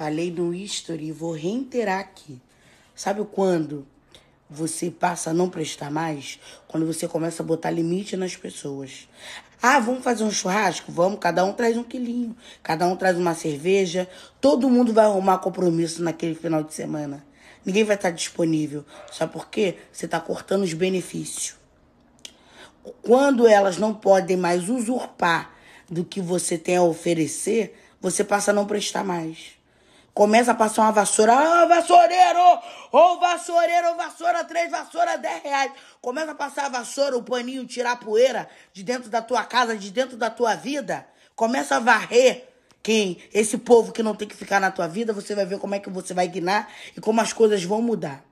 Falei no history e vou reiterar aqui. Sabe quando você passa a não prestar mais? Quando você começa a botar limite nas pessoas. Ah, vamos fazer um churrasco? Vamos, cada um traz um quilinho, cada um traz uma cerveja, todo mundo vai arrumar compromisso naquele final de semana. Ninguém vai estar disponível. só porque Você está cortando os benefícios. Quando elas não podem mais usurpar do que você tem a oferecer, você passa a não prestar mais. Começa a passar uma vassoura. Ah, vassoureiro! Ô, oh, vassoureiro, vassoura, três vassoura, dez reais. Começa a passar a vassoura, o paninho, tirar a poeira de dentro da tua casa, de dentro da tua vida. Começa a varrer quem esse povo que não tem que ficar na tua vida. Você vai ver como é que você vai guinar e como as coisas vão mudar.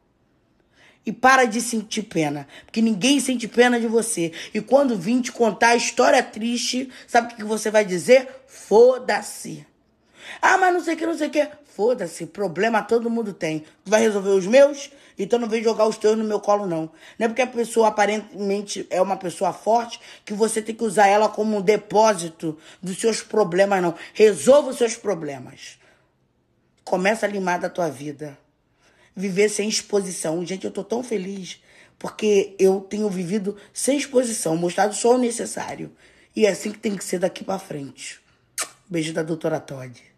E para de sentir pena, porque ninguém sente pena de você. E quando vim te contar a história triste, sabe o que você vai dizer? Foda-se. Ah, mas não sei o que, não sei o que. Foda-se, problema todo mundo tem. Tu vai resolver os meus, então não vem jogar os teus no meu colo, não. Não é porque a pessoa aparentemente é uma pessoa forte que você tem que usar ela como um depósito dos seus problemas, não. Resolva os seus problemas. Começa a limar da tua vida. Viver sem exposição. Gente, eu tô tão feliz porque eu tenho vivido sem exposição, mostrado só o necessário. E é assim que tem que ser daqui para frente beijo da doutora Todd.